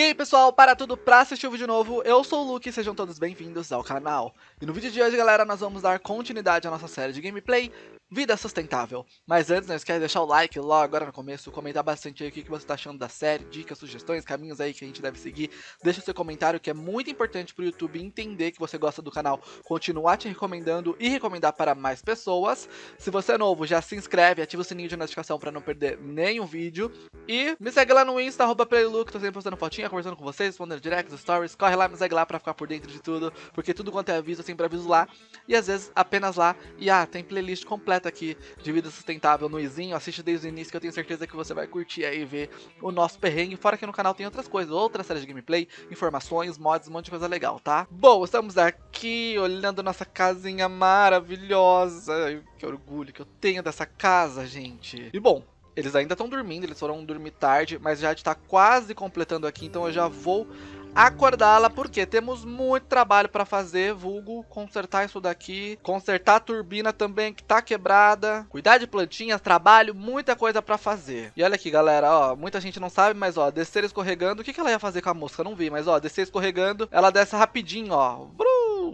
E aí pessoal, para tudo pra assistir o vídeo novo, eu sou o Luke e sejam todos bem-vindos ao canal. E no vídeo de hoje galera, nós vamos dar continuidade à nossa série de gameplay Vida Sustentável. Mas antes, não esquece de deixar o like logo agora no começo, comentar bastante aí o que você está achando da série, dicas, sugestões, caminhos aí que a gente deve seguir. Deixa seu comentário que é muito importante para o YouTube entender que você gosta do canal, continuar te recomendando e recomendar para mais pessoas. Se você é novo, já se inscreve, ativa o sininho de notificação para não perder nenhum vídeo. E me segue lá no Insta, arroba tô sempre postando fotinha, conversando com vocês, respondendo directs, stories, corre lá, me segue lá pra ficar por dentro de tudo, porque tudo quanto é aviso, eu sempre aviso lá, e às vezes apenas lá, e ah, tem playlist completa aqui de vida sustentável no Izinho, assiste desde o início que eu tenho certeza que você vai curtir aí e ver o nosso perrengue, fora que no canal tem outras coisas, outras séries de gameplay, informações, mods, um monte de coisa legal, tá? Bom, estamos aqui olhando nossa casinha maravilhosa, que orgulho que eu tenho dessa casa, gente. E bom, eles ainda estão dormindo, eles foram dormir tarde, mas já está quase completando aqui, então eu já vou acordá-la, porque temos muito trabalho para fazer, vulgo consertar isso daqui, consertar a turbina também que tá quebrada, cuidar de plantinhas, trabalho, muita coisa para fazer. E olha aqui, galera, ó, muita gente não sabe, mas ó, descer escorregando, o que, que ela ia fazer com a mosca? Eu não vi, mas ó, descer escorregando, ela desce rapidinho, ó, brum,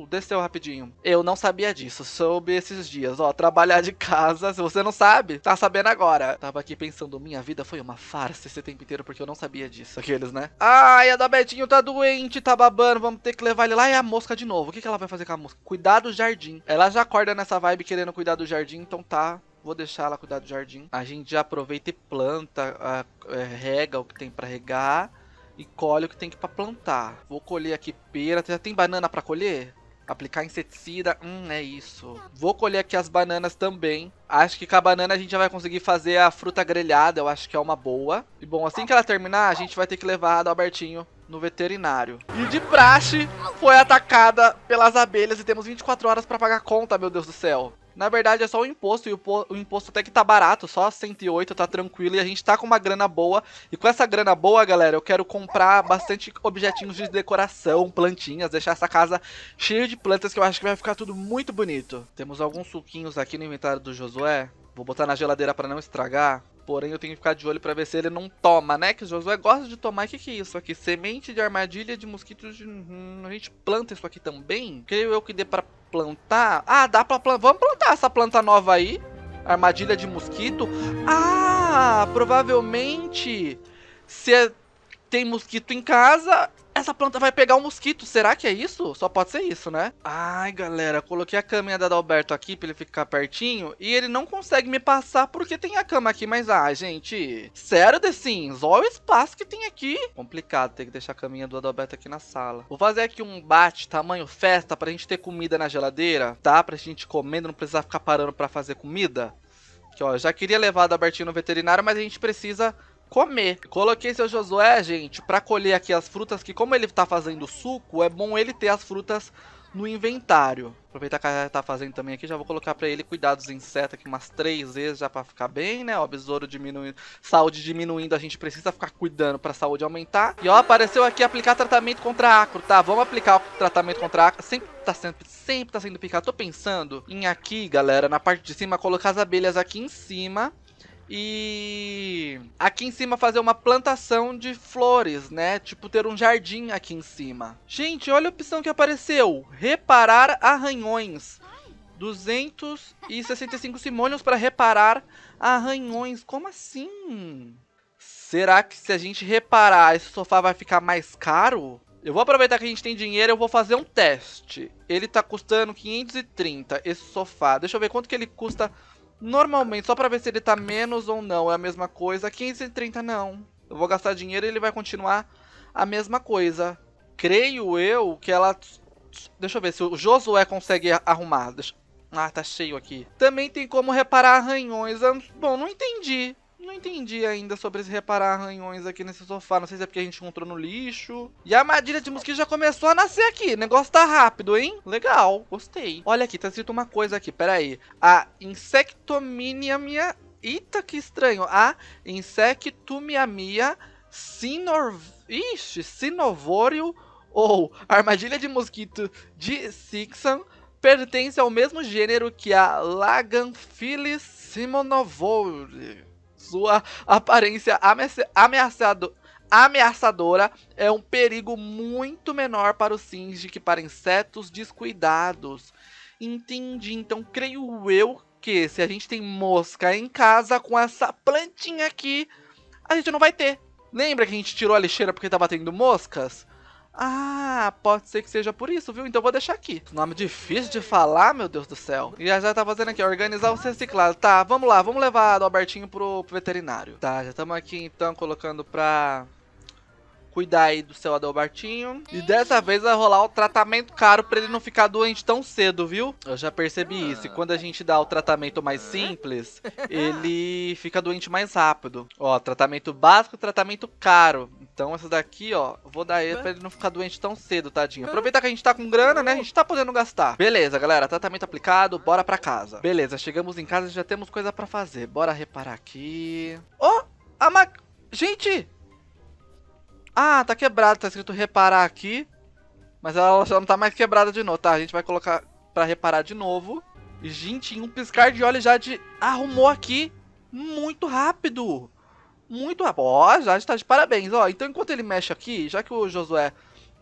desceu rapidinho. Eu não sabia disso, soube esses dias. Ó, trabalhar de casa, se você não sabe, tá sabendo agora. Tava aqui pensando, minha vida foi uma farsa esse tempo inteiro porque eu não sabia disso. Aqueles, né? Ai, a da Betinho tá doente, tá babando, vamos ter que levar ele lá. E a mosca de novo. O que, que ela vai fazer com a mosca? Cuidar do jardim. Ela já acorda nessa vibe querendo cuidar do jardim, então tá vou deixar ela cuidar do jardim. A gente já aproveita e planta, é, rega o que tem para regar e colhe o que tem para plantar. Vou colher aqui pera, já tem banana para colher? Aplicar inseticida, hum, é isso. Vou colher aqui as bananas também. Acho que com a banana a gente já vai conseguir fazer a fruta grelhada, eu acho que é uma boa. E bom, assim que ela terminar, a gente vai ter que levar a do Albertinho no veterinário. E de praxe, foi atacada pelas abelhas e temos 24 horas pra pagar a conta, meu Deus do céu. Na verdade é só o imposto, e o, imposto até que tá barato, só 108 tá tranquilo, e a gente tá com uma grana boa. E com essa grana boa, galera, eu quero comprar bastante objetinhos de decoração, plantinhas, deixar essa casa cheia de plantas que eu acho que vai ficar tudo muito bonito. Temos alguns suquinhos aqui no inventário do Josué, vou botar na geladeira pra não estragar. Porém, eu tenho que ficar de olho pra ver se ele não toma, né? Que o Josué gosta de tomar. O que, que é isso aqui? Semente de armadilha de mosquitos de... Hum, a gente planta isso aqui também? Creio eu que dê pra plantar? Ah, dá pra plantar. Vamos plantar essa planta nova aí. Armadilha de mosquito. Ah, provavelmente se é- tem mosquito em casa, essa planta vai pegar um mosquito, será que é isso? Só pode ser isso, né? Ai, galera, coloquei a caminha da Adalberto aqui pra ele ficar pertinho e ele não consegue me passar porque tem a cama aqui, mas ah, gente, sério, The Sims, olha o espaço que tem aqui. Complicado, tem que deixar a caminha do Adalberto aqui na sala. Vou fazer aqui um bate tamanho festa pra gente ter comida na geladeira, tá? Pra gente comendo, não precisar ficar parando pra fazer comida. Aqui, ó, já queria levar a Adalbertinho no veterinário, mas a gente precisa comer. Coloquei seu Josué, gente, para colher aqui as frutas, que como ele tá fazendo suco, é bom ele ter as frutas no inventário. Aproveitar que a tá fazendo também aqui, já vou colocar para ele cuidar dos insetos aqui umas três vezes já para ficar bem, né? Ó, besouro diminuindo, saúde diminuindo, a gente precisa ficar cuidando para saúde aumentar. E ó, apareceu aqui aplicar tratamento contra acro, tá? Vamos aplicar o tratamento contra acro. Sempre tá sendo, sempre tá sendo picado. Tô pensando em aqui, galera, na parte de cima colocar as abelhas aqui em cima e aqui em cima fazer uma plantação de flores, né? Tipo ter um jardim aqui em cima. Gente, olha a opção que apareceu: reparar arranhões. 265 simônios para reparar arranhões. Como assim? Será que se a gente reparar, esse sofá vai ficar mais caro? Eu vou aproveitar que a gente tem dinheiro, eu vou fazer um teste. Ele tá custando 530, esse sofá. Deixa eu ver quanto que ele custa Normalmente, só pra ver se ele tá menos ou não, é a mesma coisa. 530 não. Eu vou gastar dinheiro e ele vai continuar a mesma coisa. Creio eu que ela... Deixa eu ver se o Josué consegue arrumar. Deixa... Ah, tá cheio aqui. Também tem como reparar arranhões. Bom, não entendi entendi ainda sobre esse reparar arranhões aqui nesse sofá. Não sei se é porque a gente encontrou no lixo. E a armadilha de mosquito já começou a nascer aqui. O negócio tá rápido, hein? Legal, gostei. Olha aqui, tá escrito uma coisa aqui, peraí. A Insectominiamia... Eita, que estranho. A Insectumiamia sinor... Ixi, Sinovorio ou armadilha de mosquito de Sixan pertence ao mesmo gênero que a Laganphilis simonovoris sua aparência ameaçado, ameaçadora é um perigo muito menor para os Singe que para insetos descuidados. Entendi, então creio eu que se a gente tem mosca em casa com essa plantinha aqui, a gente não vai ter. Lembra que a gente tirou a lixeira porque estava tá tendo moscas? Ah, pode ser que seja por isso, viu? Então vou deixar aqui. Nome difícil de falar, meu Deus do céu. E já já tá fazendo aqui, organizar o reciclado. Tá, vamos lá, vamos levar o Albertinho pro, veterinário. Tá, já estamos aqui então colocando pra cuidar aí do seu Adalbertinho. E dessa vez vai rolar o tratamento caro para ele não ficar doente tão cedo, viu? Eu já percebi ah. isso. E quando a gente dá o tratamento mais simples, ele fica doente mais rápido. Ó, tratamento básico, tratamento caro. Então essa daqui, ó, vou dar ele pra ele não ficar doente tão cedo, tadinho. Aproveitar que a gente tá com grana, né? A gente tá podendo gastar. Beleza, galera, tratamento aplicado, bora pra casa. Beleza, chegamos em casa e já temos coisa pra fazer. Bora reparar aqui. Oh, a ma... Gente! Ah, tá quebrado, tá escrito reparar aqui. Mas ela já não tá mais quebrada de novo, tá? A gente vai colocar pra reparar de novo. Gente, em um piscar de olhos já de... Arrumou aqui muito rápido muito rápido. Ó, Jade tá de parabéns, ó. Então enquanto ele mexe aqui, já que o Josué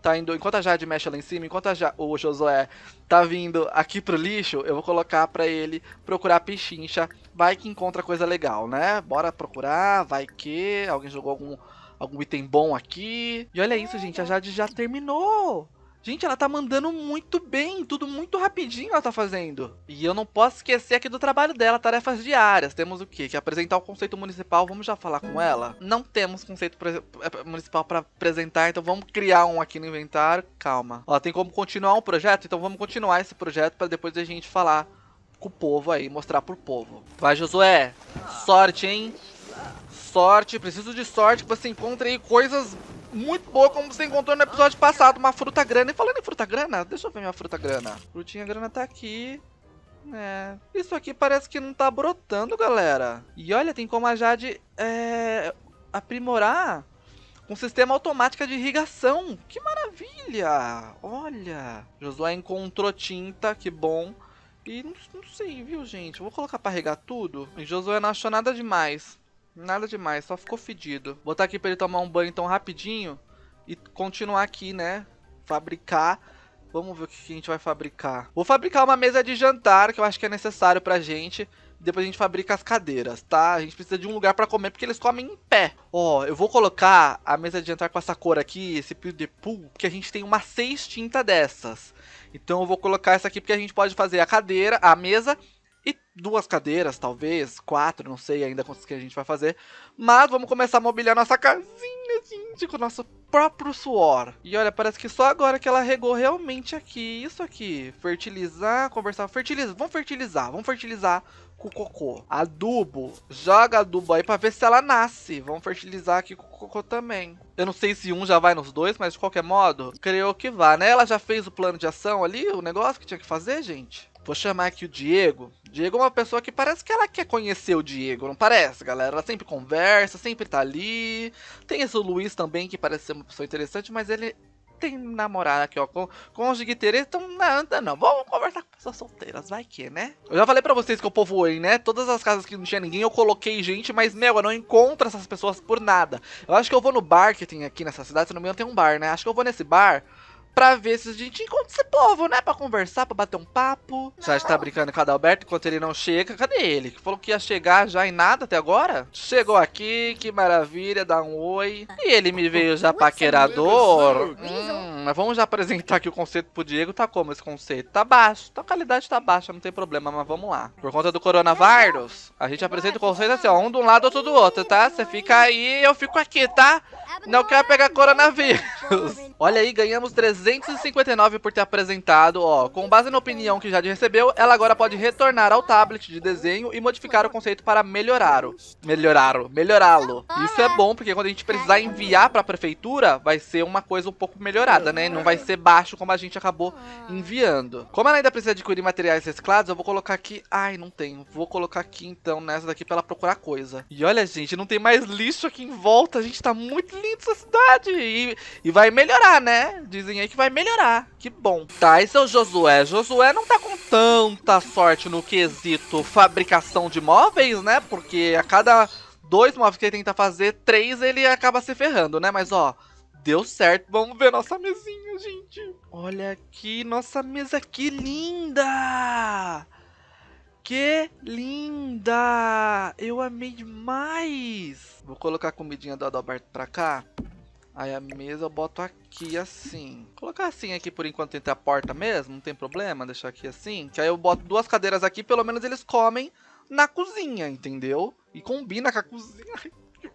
tá indo. Enquanto a Jade mexe lá em cima, enquanto ja o Josué tá vindo aqui pro lixo, eu vou colocar pra ele procurar pichincha. Vai que encontra coisa legal, né? Bora procurar, vai que. Alguém jogou algum algum item bom aqui. E olha isso, gente, a Jade já terminou. Gente, ela tá mandando muito bem, tudo muito rapidinho ela tá fazendo. E eu não posso esquecer aqui do trabalho dela, tarefas diárias. Temos o quê? Que apresentar o conceito municipal, vamos já falar com ela? Não temos conceito é, é, municipal para apresentar, então vamos criar um aqui no inventário. Calma. Ó, tem como continuar um projeto? Então vamos continuar esse projeto para depois a gente falar com o povo aí, mostrar pro povo. Vai, Josué. Sorte, hein? Sorte, preciso de sorte que você encontre aí coisas muito boa, como você encontrou no episódio passado, uma fruta grana. E falando em fruta grana, deixa eu ver minha fruta grana. Frutinha grana tá aqui. É, isso aqui parece que não tá brotando, galera. E olha, tem como a Jade é, aprimorar com um sistema automático de irrigação. Que maravilha! Olha, Josué encontrou tinta, que bom. E não, não sei, viu, gente? vou colocar pra regar tudo. E Josué não achou nada demais. Nada demais, só ficou fedido. Botar aqui pra ele tomar um banho então rapidinho e continuar aqui, né? Fabricar. Vamos ver o que a gente vai fabricar. Vou fabricar uma mesa de jantar, que eu acho que é necessário pra gente. Depois a gente fabrica as cadeiras, tá? A gente precisa de um lugar pra comer, porque eles comem em pé. Ó, oh, eu vou colocar a mesa de jantar com essa cor aqui, esse pio de pool, que a gente tem umas seis tintas dessas. Então eu vou colocar essa aqui, porque a gente pode fazer a cadeira, a mesa duas cadeiras, talvez, quatro, não sei ainda quantos que a gente vai fazer. Mas vamos começar a mobiliar nossa casinha, gente, com o nosso próprio suor. E olha, parece que só agora que ela regou realmente aqui. Isso aqui, fertilizar, conversar, fertilizar, vamos fertilizar, vamos fertilizar com cocô. Adubo, joga adubo aí pra ver se ela nasce. Vamos fertilizar aqui com cocô também. Eu não sei se um já vai nos dois, mas de qualquer modo, creio que vá, né? Ela já fez o plano de ação ali, o negócio que tinha que fazer, gente? Vou chamar aqui o Diego. Diego é uma pessoa que parece que ela quer conhecer o Diego, não parece, galera? Ela sempre conversa, sempre tá ali. Tem esse Luiz também, que parece ser uma pessoa interessante, mas ele tem namorada aqui, ó. Com, com e Tereza, então nada não. Vamos conversar com pessoas solteiras, vai que, né? Eu já falei pra vocês que eu povoei, né? Todas as casas que não tinha ninguém, eu coloquei gente, mas, meu, eu não encontro essas pessoas por nada. Eu acho que eu vou no bar que tem aqui nessa cidade, se não me engano tem um bar, né? Acho que eu vou nesse bar pra ver se a gente encontra esse povo, né? Pra conversar, pra bater um papo. Não. está brincando com o Adalberto enquanto ele não chega? Cadê ele? Que falou que ia chegar já em nada até agora? Chegou aqui, que maravilha, dá um oi. E ele me veio já é paquerador. Hum mas vamos já apresentar aqui o conceito pro Diego. Tá como esse conceito? Tá baixo. Tá, a qualidade tá baixa, não tem problema, mas vamos lá. Por conta do coronavírus, a gente apresenta o conceito assim, ó. Um de um lado, outro do outro, tá? Você fica aí eu fico aqui, tá? Não quero pegar coronavírus. Olha aí, ganhamos 359 por ter apresentado, ó. Com base na opinião que já recebeu, ela agora pode retornar ao tablet de desenho e modificar o conceito para melhorar-o. Melhorar-o. Melhorá-lo. Isso é bom, porque quando a gente precisar enviar pra prefeitura, vai ser uma coisa um pouco melhorada, né? né? Não vai ser baixo como a gente acabou enviando. Como ela ainda precisa adquirir materiais reciclados, eu vou colocar aqui... Ai, não tenho. Vou colocar aqui, então, nessa daqui pra ela procurar coisa. E olha, gente, não tem mais lixo aqui em volta. A gente tá muito lindo essa cidade. E, e vai melhorar, né? Dizem aí que vai melhorar. Que bom. Tá, esse é o Josué. Josué não tá com tanta sorte no quesito fabricação de móveis, né? Porque a cada dois móveis que ele tenta fazer, três ele acaba se ferrando, né? Mas, ó deu certo. Vamos ver nossa mesinha, gente. Olha aqui, nossa mesa, que linda! Que linda! Eu amei demais! Vou colocar a comidinha do Adalberto pra cá. Aí a mesa eu boto aqui assim. Vou colocar assim aqui por enquanto entre a porta mesmo, não tem problema, deixar aqui assim. Que aí eu boto duas cadeiras aqui, pelo menos eles comem na cozinha, entendeu? E combina com a cozinha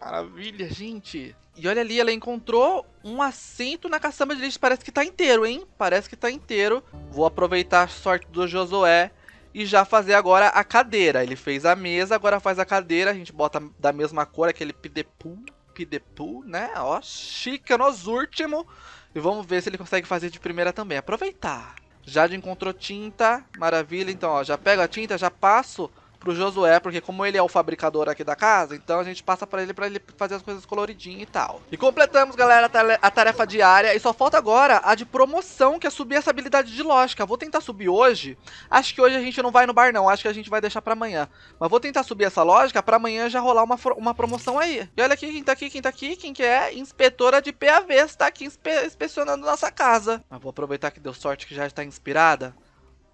maravilha, gente. E olha ali, ela encontrou um assento na caçamba de lixo. Parece que tá inteiro, hein? Parece que tá inteiro. Vou aproveitar a sorte do Josué e já fazer agora a cadeira. Ele fez a mesa, agora faz a cadeira. A gente bota da mesma cor, aquele pidepu, pidepu, né? Ó, chique, nós último. E vamos ver se ele consegue fazer de primeira também. Aproveitar. Jade encontrou tinta, maravilha. Então, ó, já pego a tinta, já passo pro Josué, porque como ele é o fabricador aqui da casa, então a gente passa para ele para ele fazer as coisas coloridinhas e tal. E completamos, galera, a tarefa diária e só falta agora a de promoção, que é subir essa habilidade de lógica. Vou tentar subir hoje. Acho que hoje a gente não vai no bar não, acho que a gente vai deixar para amanhã. Mas vou tentar subir essa lógica para amanhã já rolar uma, uma promoção aí. E olha aqui quem tá aqui, quem tá aqui, quem que é? Inspetora de PAV está aqui inspe inspecionando nossa casa. Mas vou aproveitar que deu sorte que já está inspirada.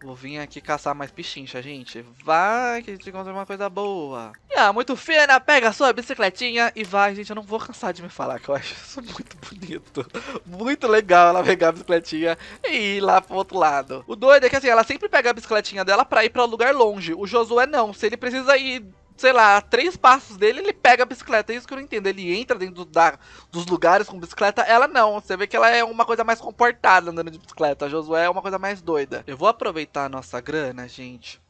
Vou vir aqui caçar mais pichincha, gente. Vai que a gente encontra uma coisa boa. Ah, muito fina, né? pega a sua bicicletinha e vai. Gente, eu não vou cansar de me falar que eu acho isso muito bonito. Muito legal ela pegar a bicicletinha e ir lá pro outro lado. O doido é que assim, ela sempre pega a bicicletinha dela pra ir pra um lugar longe. O Josué não. Se ele precisa ir sei lá, três passos dele, ele pega a bicicleta. É isso que eu não entendo. Ele entra dentro da, dos lugares com bicicleta, ela não. Você vê que ela é uma coisa mais comportada andando de bicicleta. A Josué é uma coisa mais doida. Eu vou aproveitar a nossa grana, gente.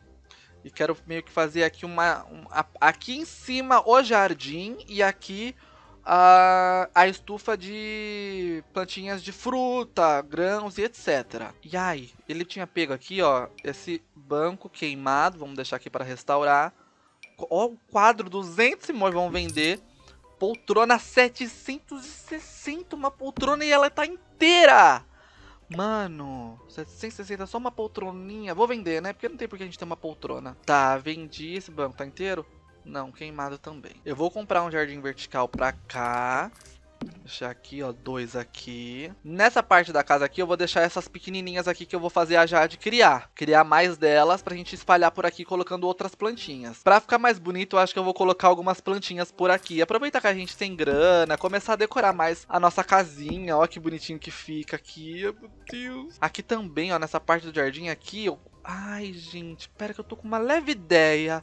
E quero meio que fazer aqui uma. Um, a, aqui em cima o jardim e aqui a, a estufa de plantinhas de fruta, grãos e etc. E aí, ele tinha pego aqui, ó, esse banco queimado. Vamos deixar aqui para restaurar Ó, o quadro, 200 imóveis vão vender. Poltrona 760, uma poltrona e ela tá inteira. Mano, 760 só uma poltroninha. Vou vender, né? Porque não tem porque a gente ter uma poltrona. Tá, vendi esse banco, tá inteiro? Não, queimado também. Eu vou comprar um jardim vertical pra cá. Deixar aqui, ó, dois aqui. Nessa parte da casa aqui, eu vou deixar essas pequenininhas aqui que eu vou fazer a Jade criar. Criar mais delas pra gente espalhar por aqui colocando outras plantinhas. Pra ficar mais bonito, eu acho que eu vou colocar algumas plantinhas por aqui. Aproveitar que a gente tem grana, começar a decorar mais a nossa casinha. Ó que bonitinho que fica aqui, meu Deus. Aqui também, ó, nessa parte do jardim aqui, eu... Ai, gente, pera que eu tô com uma leve ideia.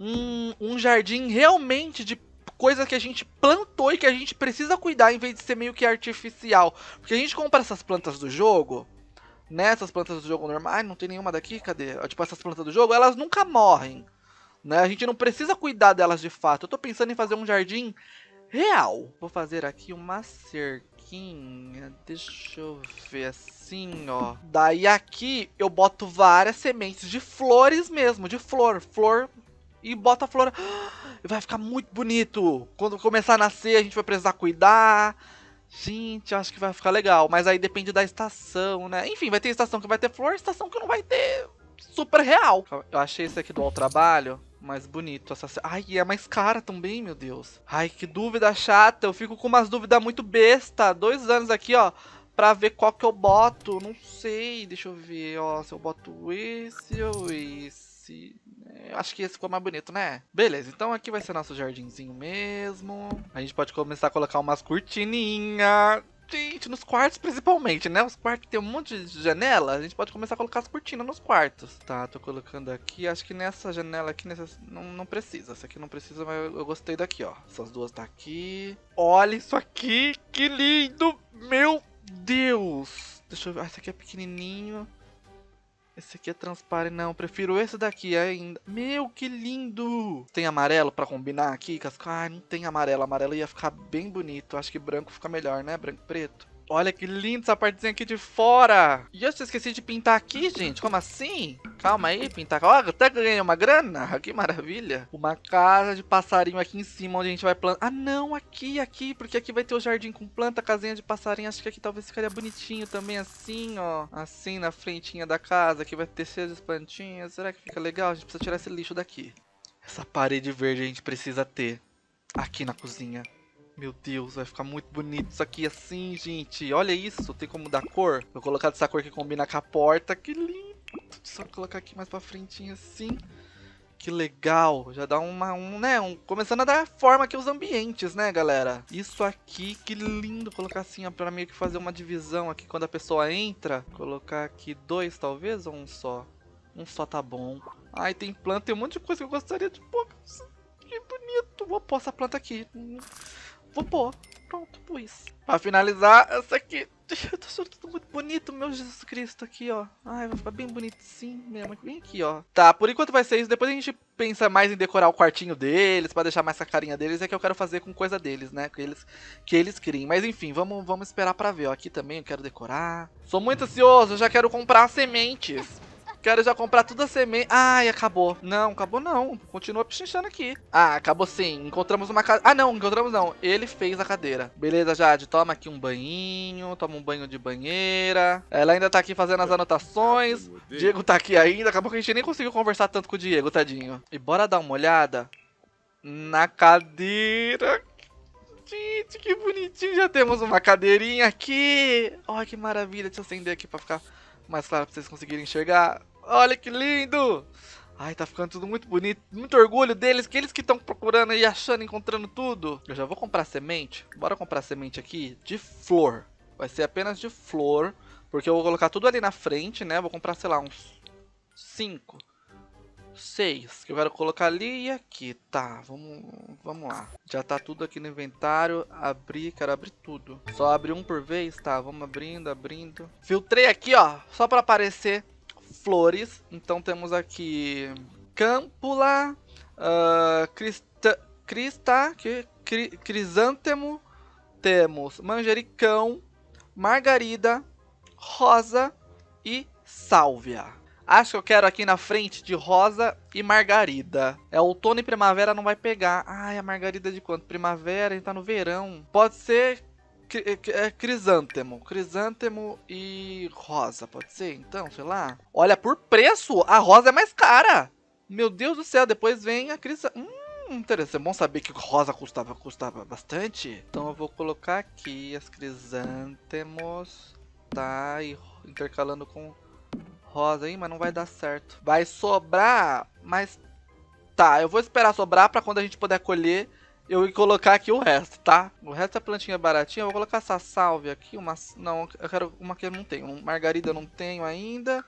Hum, um jardim realmente de coisa que a gente plantou e que a gente precisa cuidar em vez de ser meio que artificial. Porque a gente compra essas plantas do jogo, né? Essas plantas do jogo normal. Ai, não tem nenhuma daqui? Cadê? Tipo, essas plantas do jogo, elas nunca morrem. Né? A gente não precisa cuidar delas de fato. Eu tô pensando em fazer um jardim real. Vou fazer aqui uma cerquinha. Deixa eu ver assim, ó. Daí aqui eu boto várias sementes de flores mesmo, de flor. Flor e bota a e Vai ficar muito bonito. Quando começar a nascer, a gente vai precisar cuidar. Gente, acho que vai ficar legal. Mas aí depende da estação, né? Enfim, vai ter estação que vai ter flor, estação que não vai ter super real. Eu achei esse aqui do Ao Trabalho mais bonito. Essa... Ai, é mais cara também, meu Deus. Ai, que dúvida chata. Eu fico com umas dúvidas muito besta. Dois anos aqui, ó. Pra ver qual que eu boto. Não sei. Deixa eu ver, ó. Se eu boto esse ou esse. Eu acho que esse ficou mais bonito, né? Beleza, então aqui vai ser nosso jardinzinho mesmo. A gente pode começar a colocar umas cortininhas. Gente, nos quartos principalmente, né? Os quartos tem um monte de janela. A gente pode começar a colocar as cortinas nos quartos. Tá, tô colocando aqui. Acho que nessa janela aqui nessa, não, não precisa. Essa aqui não precisa, mas eu gostei daqui, ó. Essas duas tá aqui. Olha isso aqui. Que lindo. Meu Deus. Deixa eu ver. Ah, aqui é pequenininho. Esse aqui é transparente, não. Prefiro esse daqui ainda. Meu, que lindo! Tem amarelo pra combinar aqui? Ai, não tem amarelo. Amarelo ia ficar bem bonito. Acho que branco fica melhor, né? Branco e preto. Olha que lindo essa partezinha aqui de fora. E eu esqueci de pintar aqui, gente. Como assim? Calma aí, pintar. Olha, até ganhei uma grana. Que maravilha. Uma casa de passarinho aqui em cima, onde a gente vai plantar. Ah, não, aqui, aqui. Porque aqui vai ter o jardim com planta, casinha de passarinho. Acho que aqui talvez ficaria bonitinho também, assim, ó. Assim, na frentinha da casa. Aqui vai ter seis plantinhas. Será que fica legal? A gente precisa tirar esse lixo daqui. Essa parede verde a gente precisa ter aqui na cozinha. Meu Deus, vai ficar muito bonito isso aqui assim, gente. Olha isso, tem como dar cor? Vou colocar dessa cor que combina com a porta. Que lindo. Só colocar aqui mais pra frente assim. Que legal, já dá uma, um, né, um, começando a dar forma aqui os ambientes, né, galera? Isso aqui, que lindo colocar assim, ó, pra meio que fazer uma divisão aqui quando a pessoa entra. Colocar aqui dois, talvez, ou um só? Um só tá bom. Ai, tem planta, tem um monte de coisa que eu gostaria de pôr. Que bonito, vou pôr essa planta aqui. Vou pôr. Pronto, pus. Pra finalizar, essa aqui. Eu tô tá achando tudo tá muito bonito, meu Jesus Cristo, aqui, ó. Ai, vai ficar bem bonito sim mesmo. Bem aqui, ó. Tá, por enquanto vai ser isso. Depois a gente pensa mais em decorar o quartinho deles, pra deixar mais a carinha deles. É que eu quero fazer com coisa deles, né? Que eles, que eles criem. Mas enfim, vamos, vamos esperar pra ver, ó. Aqui também eu quero decorar. Sou muito ansioso, eu já quero comprar sementes. Quero já comprar tudo a semente. Ai, acabou. Não, acabou não. Continua pichinchando aqui. Ah, acabou sim. Encontramos uma cadeira. Ah, não, encontramos não. Ele fez a cadeira. Beleza, Jade. Toma aqui um banhinho. Toma um banho de banheira. Ela ainda tá aqui fazendo as anotações. Ah, Diego tá aqui ainda. Acabou que a gente nem conseguiu conversar tanto com o Diego, tadinho. E bora dar uma olhada na cadeira. Gente, que bonitinho. Já temos uma cadeirinha aqui. Olha que maravilha. Deixa eu acender aqui pra ficar mais claro pra vocês conseguirem enxergar. Olha que lindo! Ai, tá ficando tudo muito bonito. Muito orgulho deles, que eles que estão procurando e achando, encontrando tudo. Eu já vou comprar semente. Bora comprar semente aqui de flor. Vai ser apenas de flor, porque eu vou colocar tudo ali na frente, né? Vou comprar, sei lá, uns 5, 6, que eu quero colocar ali e aqui. Tá, vamos, vamos lá. Já tá tudo aqui no inventário. Abrir, quero abrir tudo. Só abrir um por vez, tá? Vamos abrindo, abrindo. Filtrei aqui, ó, só pra aparecer flores. Então temos aqui Câmpula, uh, crista, crista, que, cri, Crisântemo, temos manjericão, margarida, rosa e sálvia. Acho que eu quero aqui na frente de rosa e margarida. É outono e primavera não vai pegar. Ai, a margarida de quanto? Primavera, a gente tá no verão. Pode ser é, é crisântemo. Crisântemo e rosa, pode ser? Então, sei lá. Olha, por preço, a rosa é mais cara. Meu Deus do céu, depois vem a crisântemo. Hum, interessante. É bom saber que rosa custava, custava bastante. Então eu vou colocar aqui as crisântemos. Tá, e intercalando com rosa aí, mas não vai dar certo. Vai sobrar, mas... Tá, eu vou esperar sobrar pra quando a gente puder colher eu vou colocar aqui o resto, tá? O resto é plantinha baratinha, eu vou colocar essa salve aqui, uma... Não, eu quero uma que eu não tenho. Margarida eu não tenho ainda.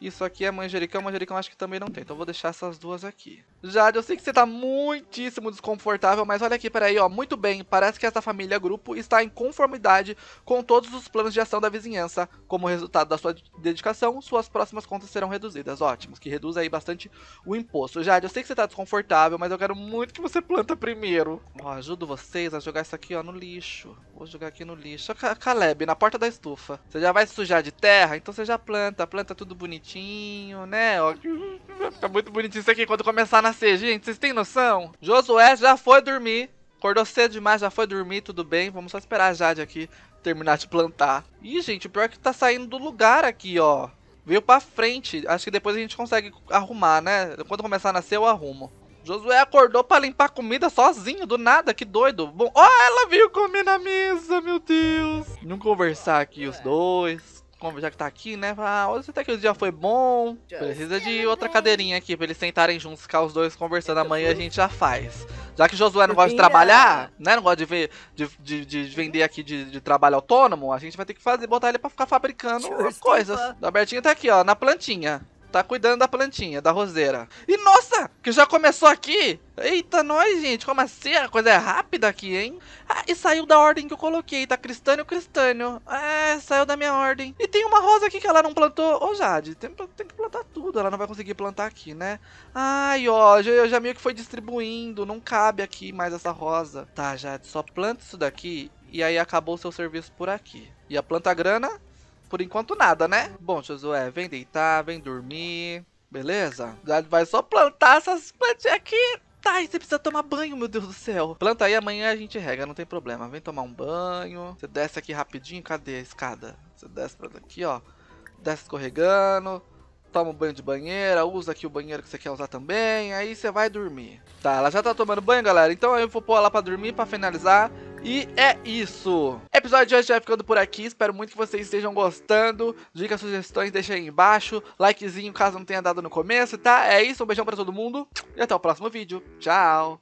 Isso aqui é manjericão, manjericão acho que também não tem. Então vou deixar essas duas aqui. Jade, eu sei que você tá muitíssimo desconfortável, mas olha aqui, peraí, ó. Muito bem, parece que essa família grupo está em conformidade com todos os planos de ação da vizinhança. Como resultado da sua dedicação, suas próximas contas serão reduzidas. Ótimos, que reduz aí bastante o imposto. Jade, eu sei que você tá desconfortável, mas eu quero muito que você planta primeiro. Ó, ajudo vocês a jogar isso aqui, ó, no lixo. Vou jogar aqui no lixo. Caleb, na porta da estufa. Você já vai se sujar de terra, então você já planta, planta tudo bonitinho bonitinho, né? Tá muito bonitinho isso aqui quando começar a nascer, gente. Vocês têm noção? Josué já foi dormir. Acordou cedo demais, já foi dormir, tudo bem. Vamos só esperar a Jade aqui terminar de plantar. Ih, gente, o pior é que tá saindo do lugar aqui, ó. Veio pra frente. Acho que depois a gente consegue arrumar, né? Quando começar a nascer, eu arrumo. Josué acordou para limpar comida sozinho, do nada, que doido. Bom, ó, ela veio comer na mesa, meu Deus. Vamos conversar aqui os dois já que tá aqui, né? Ah, hoje até que o dia foi bom. Precisa de né, outra cadeirinha aqui pra eles sentarem juntos, ficar os dois conversando. Amanhã a gente já faz. Já que Josué não gosta de trabalhar, né? Não gosta de, ver, de, de, de vender aqui de, de, trabalho autônomo, a gente vai ter que fazer, botar ele pra ficar fabricando coisas. O Albertinho tá aqui, ó, na plantinha tá cuidando da plantinha, da roseira. E nossa, que já começou aqui? Eita, nós, gente, como assim? A coisa é rápida aqui, hein? Ah, e saiu da ordem que eu coloquei, tá? Cristânio, Cristânio. É, saiu da minha ordem. E tem uma rosa aqui que ela não plantou. Ô, Jade, tem, tem que plantar tudo, ela não vai conseguir plantar aqui, né? Ai, ó, eu já meio que foi distribuindo, não cabe aqui mais essa rosa. Tá, Jade, só planta isso daqui e aí acabou o seu serviço por aqui. E a planta grana por enquanto nada, né? Bom, Josué, vem deitar, vem dormir, beleza? Vai só plantar essas plantinhas aqui. Tá, você precisa tomar banho, meu Deus do céu. Planta aí, amanhã a gente rega, não tem problema. Vem tomar um banho. Você desce aqui rapidinho, cadê a escada? Você desce pra aqui, ó. Desce escorregando toma um banho de banheira, usa aqui o banheiro que você quer usar também, aí você vai dormir. Tá, ela já tá tomando banho, galera, então eu vou pôr ela pra dormir pra finalizar. E é isso. Episódio de hoje vai ficando por aqui. Espero muito que vocês estejam gostando. Dicas, sugestões, deixa aí embaixo. Likezinho caso não tenha dado no começo, tá? É isso. Um beijão para todo mundo. E até o próximo vídeo. Tchau.